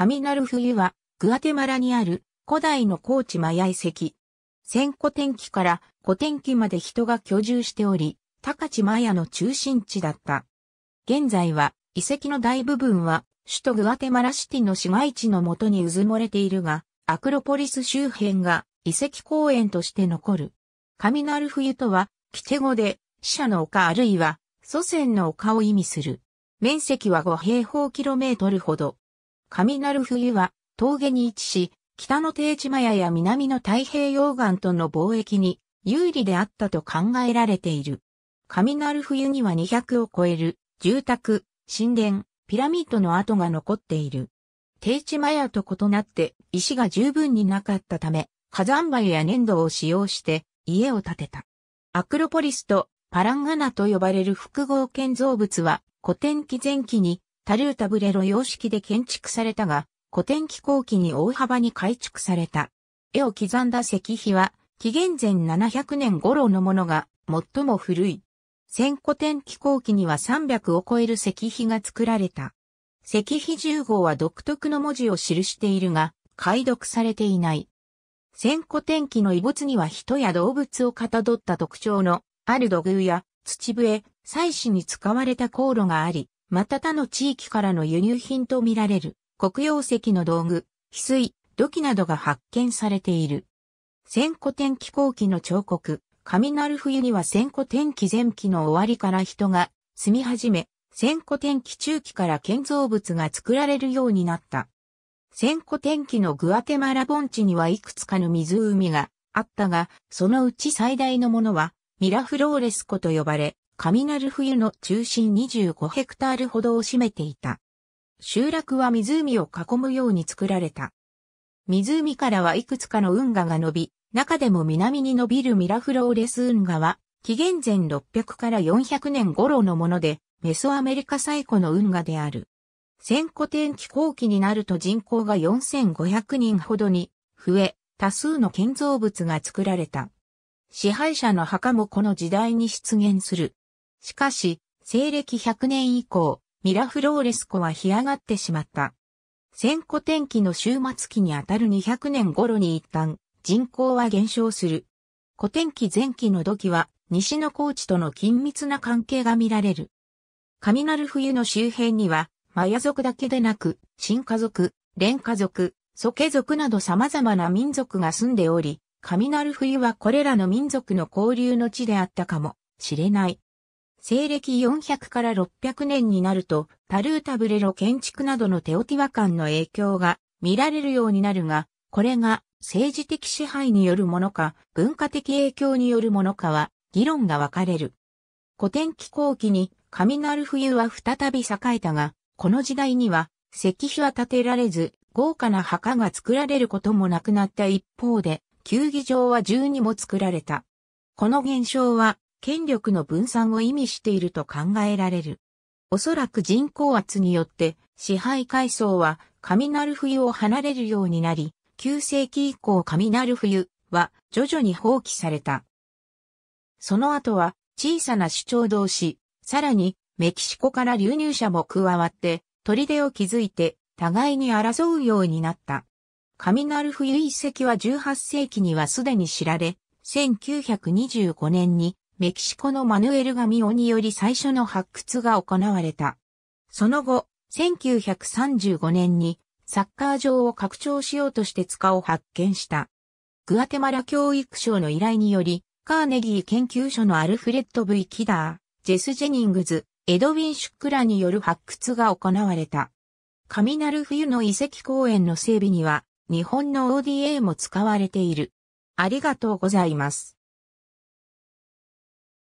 神なる冬は、グアテマラにある古代の高地マヤ遺跡。千古天気から古天気まで人が居住しており、高地マヤの中心地だった。現在は遺跡の大部分は首都グアテマラシティの市街地のもとにうずもれているが、アクロポリス周辺が遺跡公園として残る。神なる冬とは、キテ語で死者の丘あるいは祖先の丘を意味する。面積は5平方キロメートルほど。神なる冬は峠に位置し、北の定地マヤや南の太平洋岸との貿易に有利であったと考えられている。神なる冬には200を超える住宅、神殿、ピラミッドの跡が残っている。定地マヤと異なって石が十分になかったため、火山灰や粘土を使用して家を建てた。アクロポリスとパランガナと呼ばれる複合建造物は古典期前期にタルータブレロ様式で建築されたが、古典気候期に大幅に改築された。絵を刻んだ石碑は、紀元前700年頃のものが最も古い。千古典気候期には300を超える石碑が作られた。石碑十号は独特の文字を記しているが、解読されていない。千古典期の遺物には人や動物をかたどった特徴のある土偶や土笛、祭祀に使われた航路があり、また他の地域からの輸入品とみられる黒曜石の道具、翡翠、土器などが発見されている。千古天気後期の彫刻、雷冬には千古天気前期の終わりから人が住み始め、千古天気中期から建造物が作られるようになった。千古天気のグアテマラ盆地にはいくつかの湖があったが、そのうち最大のものはミラフローレスコと呼ばれ、雷なる冬の中心25ヘクタールほどを占めていた。集落は湖を囲むように作られた。湖からはいくつかの運河が伸び、中でも南に伸びるミラフローレス運河は、紀元前600から400年頃のもので、メソアメリカ最古の運河である。千古天気後期になると人口が4500人ほどに増え、多数の建造物が作られた。支配者の墓もこの時代に出現する。しかし、西暦100年以降、ミラフローレスコは干上がってしまった。千古天気の終末期にあたる200年頃に一旦、人口は減少する。古天気前期の土器は、西の高地との緊密な関係が見られる。ミナル冬の周辺には、マヤ族だけでなく、新家族、連家族、ソケ族など様々な民族が住んでおり、ミナル冬はこれらの民族の交流の地であったかもしれない。西暦400から600年になると、タルータブレロ建築などのテオティワカンの影響が見られるようになるが、これが政治的支配によるものか、文化的影響によるものかは、議論が分かれる。古典気候期に、神なる冬は再び栄えたが、この時代には、石碑は建てられず、豪華な墓が作られることもなくなった一方で、球技場は十二も作られた。この現象は、権力の分散を意味していると考えられる。おそらく人口圧によって支配階層は雷冬を離れるようになり、9世紀以降雷冬は徐々に放棄された。その後は小さな主張同士、さらにメキシコから流入者も加わって砦を築いて互いに争うようになった。雷冬遺跡は18世紀にはすでに知られ、1925年にメキシコのマヌエル・ガミオにより最初の発掘が行われた。その後、1935年にサッカー場を拡張しようとして塚を発見した。グアテマラ教育省の依頼により、カーネギー研究所のアルフレッド・ V・ キダー、ジェス・ジェニングズ、エドウィン・シュックラによる発掘が行われた。神なる冬の遺跡公園の整備には、日本の ODA も使われている。ありがとうございます。